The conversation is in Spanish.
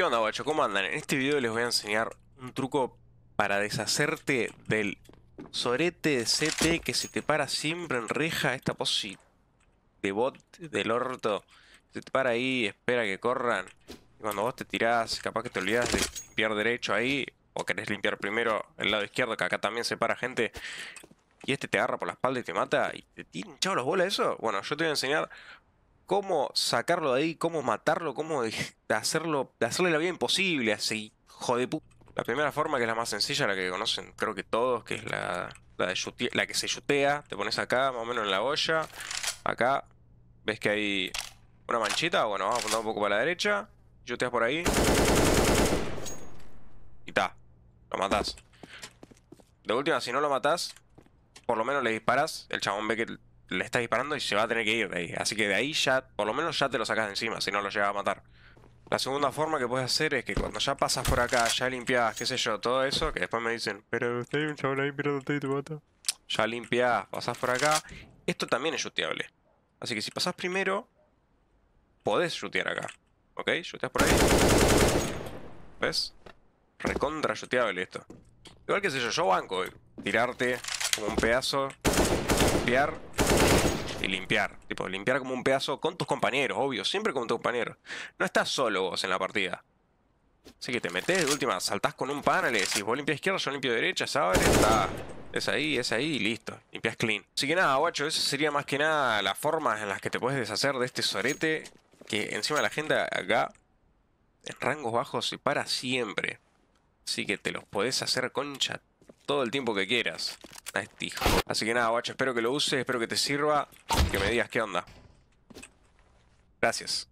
¿Qué onda, guacho? ¿Cómo andan? En este video les voy a enseñar un truco para deshacerte del sorete de CT que se te para siempre en reja esta posi de bot del orto. Se te para ahí, espera que corran. Y cuando vos te tirás, capaz que te olvidas de limpiar derecho ahí. O querés limpiar primero el lado izquierdo, que acá también se para gente. Y este te agarra por la espalda y te mata. Y te tiran los bolas eso. Bueno, yo te voy a enseñar cómo sacarlo de ahí, cómo matarlo, cómo de hacerlo, hacerle la vida imposible, así, puta? La primera forma, que es la más sencilla, la que conocen creo que todos, que es la, la, que se yutea, te pones acá, más o menos en la olla, acá, ves que hay una manchita, bueno, vamos a apuntar un poco para la derecha, yuteas por ahí, y ta, lo matas De última, si no lo matas por lo menos le disparas, el chabón ve que le está disparando y se va a tener que ir de ahí. Así que de ahí ya, por lo menos ya te lo sacas de encima, si no lo llegas a matar. La segunda forma que puedes hacer es que cuando ya pasas por acá, ya limpias, qué sé yo, todo eso, que después me dicen, pero usted un chabón ahí mirándote y te mata. Ya limpias, pasas por acá. Esto también es yuteable. Así que si pasas primero, podés yutear acá. ¿Ok? Yuteas por ahí. ¿Ves? Recontra yuteable esto. Igual que sé yo, yo banco, eh, tirarte como un pedazo, limpiar y limpiar, tipo, limpiar como un pedazo con tus compañeros, obvio, siempre con tus compañeros. No estás solo vos en la partida. Así que te metes de última, saltás con un pana, le decís, vos limpias izquierda, yo limpio derecha, ¿sabes? Está. Es ahí, es ahí y listo. Limpias clean. Así que nada, guacho, eso sería más que nada la formas en las que te puedes deshacer de este sorete. Que encima la gente acá, en rangos bajos, se para siempre. Así que te los podés hacer concha todo el tiempo que quieras. Así que nada, guacho, espero que lo uses, espero que te sirva, que me digas qué onda. Gracias.